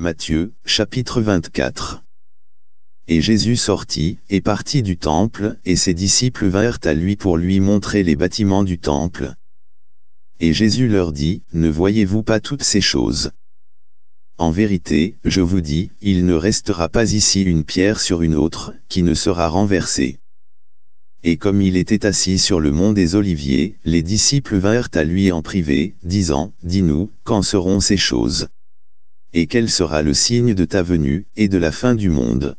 Matthieu, chapitre 24. Et Jésus sortit, et partit du temple, et ses disciples vinrent à lui pour lui montrer les bâtiments du temple. Et Jésus leur dit, Ne voyez-vous pas toutes ces choses En vérité, je vous dis, il ne restera pas ici une pierre sur une autre, qui ne sera renversée. Et comme il était assis sur le mont des Oliviers, les disciples vinrent à lui en privé, disant, Dis-nous, quand seront ces choses et quel sera le signe de ta venue, et de la fin du monde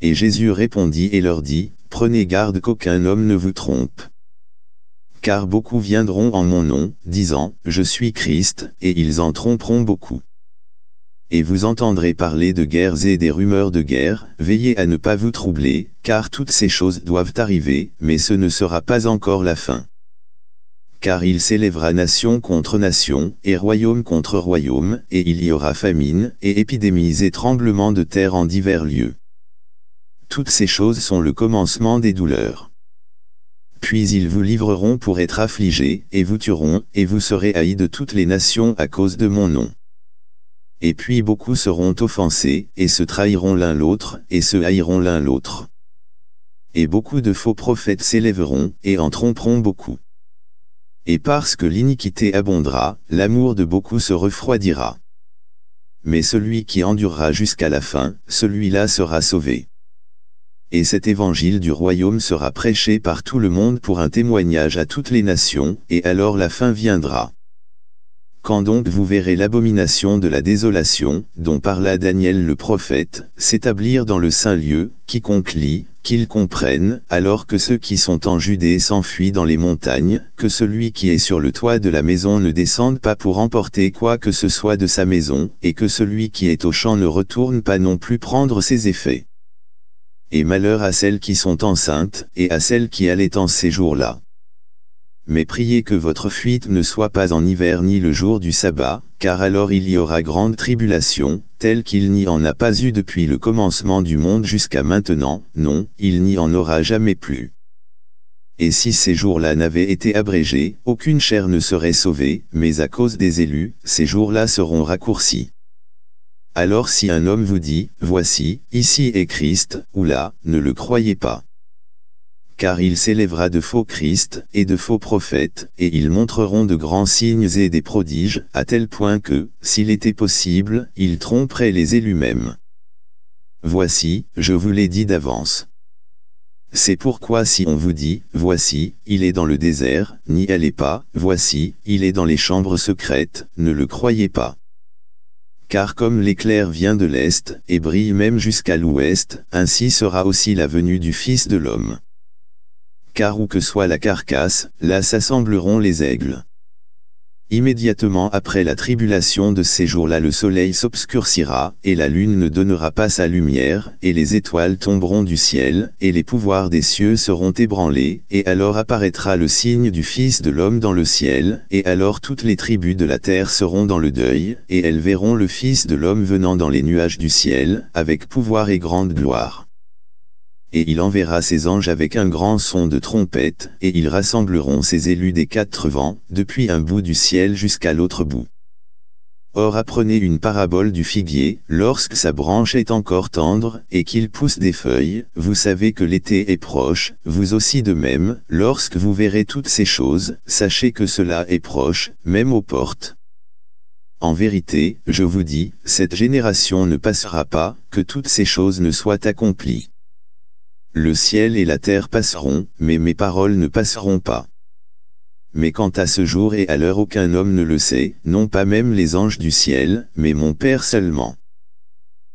Et Jésus répondit et leur dit, Prenez garde qu'aucun homme ne vous trompe. Car beaucoup viendront en mon nom, disant, Je suis Christ, et ils en tromperont beaucoup. Et vous entendrez parler de guerres et des rumeurs de guerre, veillez à ne pas vous troubler, car toutes ces choses doivent arriver, mais ce ne sera pas encore la fin car il s'élèvera nation contre nation, et royaume contre royaume, et il y aura famine, et épidémies et tremblements de terre en divers lieux. Toutes ces choses sont le commencement des douleurs. Puis ils vous livreront pour être affligés, et vous tueront, et vous serez haïs de toutes les nations à cause de mon nom. Et puis beaucoup seront offensés, et se trahiront l'un l'autre, et se haïront l'un l'autre. Et beaucoup de faux prophètes s'élèveront, et en tromperont beaucoup et parce que l'iniquité abondera, l'amour de beaucoup se refroidira. Mais celui qui endurera jusqu'à la fin, celui-là sera sauvé. Et cet évangile du royaume sera prêché par tout le monde pour un témoignage à toutes les nations, et alors la fin viendra. Quand donc vous verrez l'abomination de la désolation, dont parla Daniel le prophète, s'établir dans le saint lieu, quiconque lit, qu'ils comprennent, alors que ceux qui sont en Judée s'enfuient dans les montagnes, que celui qui est sur le toit de la maison ne descende pas pour emporter quoi que ce soit de sa maison, et que celui qui est au champ ne retourne pas non plus prendre ses effets. Et malheur à celles qui sont enceintes, et à celles qui allaient en ces jours-là. Mais priez que votre fuite ne soit pas en hiver ni le jour du sabbat, car alors il y aura grande tribulation, telle qu'il n'y en a pas eu depuis le commencement du monde jusqu'à maintenant, non, il n'y en aura jamais plus. Et si ces jours-là n'avaient été abrégés, aucune chair ne serait sauvée, mais à cause des élus, ces jours-là seront raccourcis. Alors si un homme vous dit, voici, ici est Christ, ou là, ne le croyez pas car il s'élèvera de faux Christ et de faux prophètes, et ils montreront de grands signes et des prodiges, à tel point que, s'il était possible, ils tromperaient les élus mêmes. Voici, je vous l'ai dit d'avance. C'est pourquoi si on vous dit, voici, il est dans le désert, n'y allez pas, voici, il est dans les chambres secrètes, ne le croyez pas car comme l'éclair vient de l'Est, et brille même jusqu'à l'Ouest, ainsi sera aussi la venue du Fils de l'homme car où que soit la carcasse, là s'assembleront les aigles. Immédiatement après la tribulation de ces jours-là le soleil s'obscurcira, et la lune ne donnera pas sa lumière, et les étoiles tomberont du ciel, et les pouvoirs des cieux seront ébranlés, et alors apparaîtra le signe du Fils de l'homme dans le ciel, et alors toutes les tribus de la terre seront dans le deuil, et elles verront le Fils de l'homme venant dans les nuages du ciel, avec pouvoir et grande gloire et il enverra ses anges avec un grand son de trompette, et ils rassembleront ses élus des quatre vents, depuis un bout du ciel jusqu'à l'autre bout. Or apprenez une parabole du figuier, lorsque sa branche est encore tendre, et qu'il pousse des feuilles, vous savez que l'été est proche, vous aussi de même, lorsque vous verrez toutes ces choses, sachez que cela est proche, même aux portes. En vérité, je vous dis, cette génération ne passera pas, que toutes ces choses ne soient accomplies. Le ciel et la terre passeront, mais mes paroles ne passeront pas. Mais quant à ce jour et à l'heure aucun homme ne le sait, non pas même les anges du ciel, mais mon Père seulement.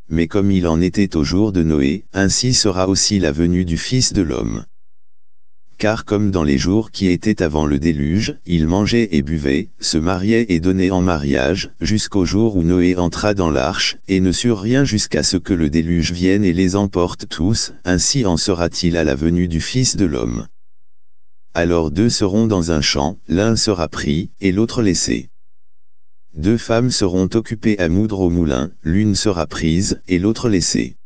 Mais comme il en était au jour de Noé, ainsi sera aussi la venue du Fils de l'homme car comme dans les jours qui étaient avant le déluge, ils mangeaient et buvaient, se mariaient et donnaient en mariage, jusqu'au jour où Noé entra dans l'arche, et ne surent rien jusqu'à ce que le déluge vienne et les emporte tous, ainsi en sera-t-il à la venue du Fils de l'homme. Alors deux seront dans un champ, l'un sera pris, et l'autre laissé. Deux femmes seront occupées à moudre au moulin, l'une sera prise, et l'autre laissée.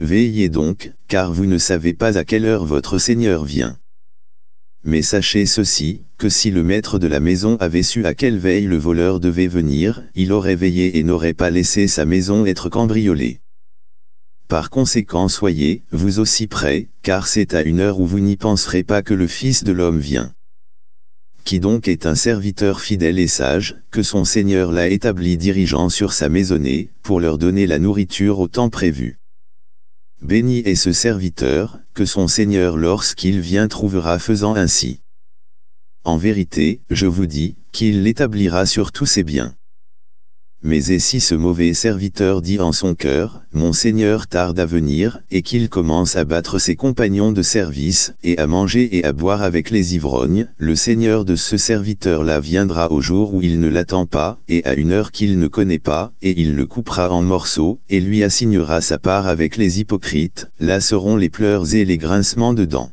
Veillez donc, car vous ne savez pas à quelle heure votre Seigneur vient. Mais sachez ceci, que si le maître de la maison avait su à quelle veille le voleur devait venir, il aurait veillé et n'aurait pas laissé sa maison être cambriolée. Par conséquent soyez, vous aussi prêts, car c'est à une heure où vous n'y penserez pas que le Fils de l'homme vient. Qui donc est un serviteur fidèle et sage, que son Seigneur l'a établi dirigeant sur sa maisonnée, pour leur donner la nourriture au temps prévu. Béni est ce serviteur, que son Seigneur lorsqu'il vient trouvera faisant ainsi. En vérité, je vous dis, qu'il l'établira sur tous ses biens. Mais et si ce mauvais serviteur dit en son cœur, Mon Seigneur tarde à venir, et qu'il commence à battre ses compagnons de service, et à manger et à boire avec les ivrognes, le Seigneur de ce serviteur-là viendra au jour où il ne l'attend pas, et à une heure qu'il ne connaît pas, et il le coupera en morceaux, et lui assignera sa part avec les hypocrites, là seront les pleurs et les grincements de dents.